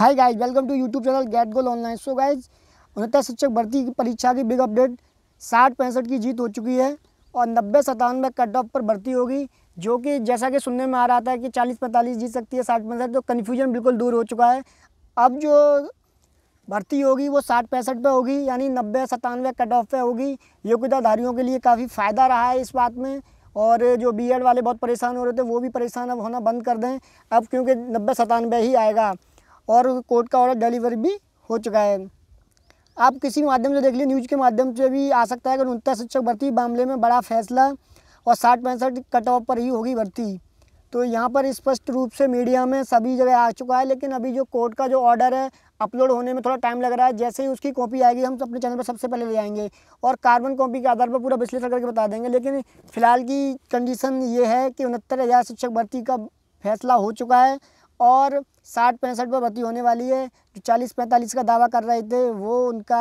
hi guys welcome to YouTube channel get goal online so guys उनहत्तर शिक्षक भर्ती की परीक्षा की बिग अपडेट साठ पैंसठ की जीत हो चुकी है और नब्बे सतानवे कट ऑफ पर भर्ती होगी जो कि जैसा कि सुनने में आ रहा था कि चालीस पैंतालीस जीत सकती है साठ पैंसठ तो कन्फ्यूजन बिल्कुल दूर हो चुका है अब जो भर्ती होगी वो साठ पैंसठ पर होगी यानी नब्बे सतानवे कट ऑफ पर होगी योग्यताधारियों के लिए काफ़ी फ़ायदा रहा है इस बात में और जो बीएड वाले बहुत परेशान हो रहे थे वो भी परेशान अब होना बंद कर दें अब क्योंकि नब्बे सतानवे ही आएगा और कोर्ट का ऑर्डर डिलीवर भी हो चुका है आप किसी माध्यम से देख लीजिए न्यूज़ के माध्यम से भी आ सकता है कि उनता शिक्षक भर्ती मामले में बड़ा फैसला और साठ पैंसठ कट ऑफ पर ही होगी भर्ती तो यहाँ पर स्पष्ट रूप से मीडिया में सभी जगह आ चुका है लेकिन अभी जो कोर्ट का जो ऑर्डर है अपलोड होने में थोड़ा टाइम लग रहा है जैसे ही उसकी कॉपी आएगी हम अपने चैनल पर सबसे पहले ले आएंगे और कार्बन कॉपी के आधार पर पूरा विश्लेषण करके बता देंगे लेकिन फिलहाल की कंडीशन ये है कि उनहत्तर हज़ार शिक्षक भर्ती का फैसला हो चुका है और साठ पैंसठ पर भर्ती होने वाली है जो चालीस पैंतालीस का दावा कर रहे थे वो उनका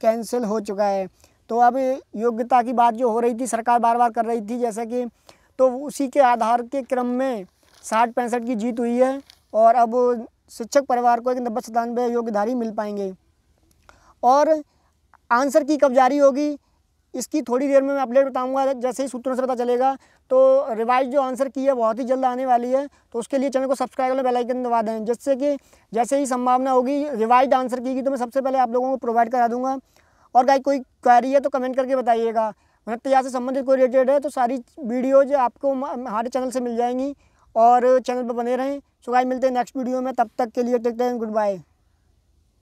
कैंसिल हो चुका है तो अब योग्यता की बात जो हो रही थी सरकार बार बार कर रही थी जैसे कि तो उसी के आधार के क्रम में साठ पैंसठ की जीत हुई है और अब शिक्षक परिवार को एक नब्बे सतानवे योग्यधारी मिल पाएंगे और आंसर की कब जारी होगी इसकी थोड़ी देर में मैं अपडेट बताऊंगा जैसे ही सूत्रों से पता चलेगा तो रिवाइज जो आंसर की है बहुत ही जल्द आने वाली है तो उसके लिए चैनल को सब्सक्राइब करें बेलाइकन दबा दें जिससे कि जैसे ही संभावना होगी रिवाइज आंसर की तो मैं सबसे पहले आप लोगों को प्रोवाइड करा दूँगा और गाय कोई क्वारी है तो कमेंट करके बताइएगा नृत्या से संबंधित कोई रिलेटेड है तो सारी वीडियोज आपको हमारे चैनल से मिल जाएंगी और चैनल पर बने रहें सो गाय मिलते हैं नेक्स्ट वीडियो में तब तक के लिए टेक हैं गुड बाय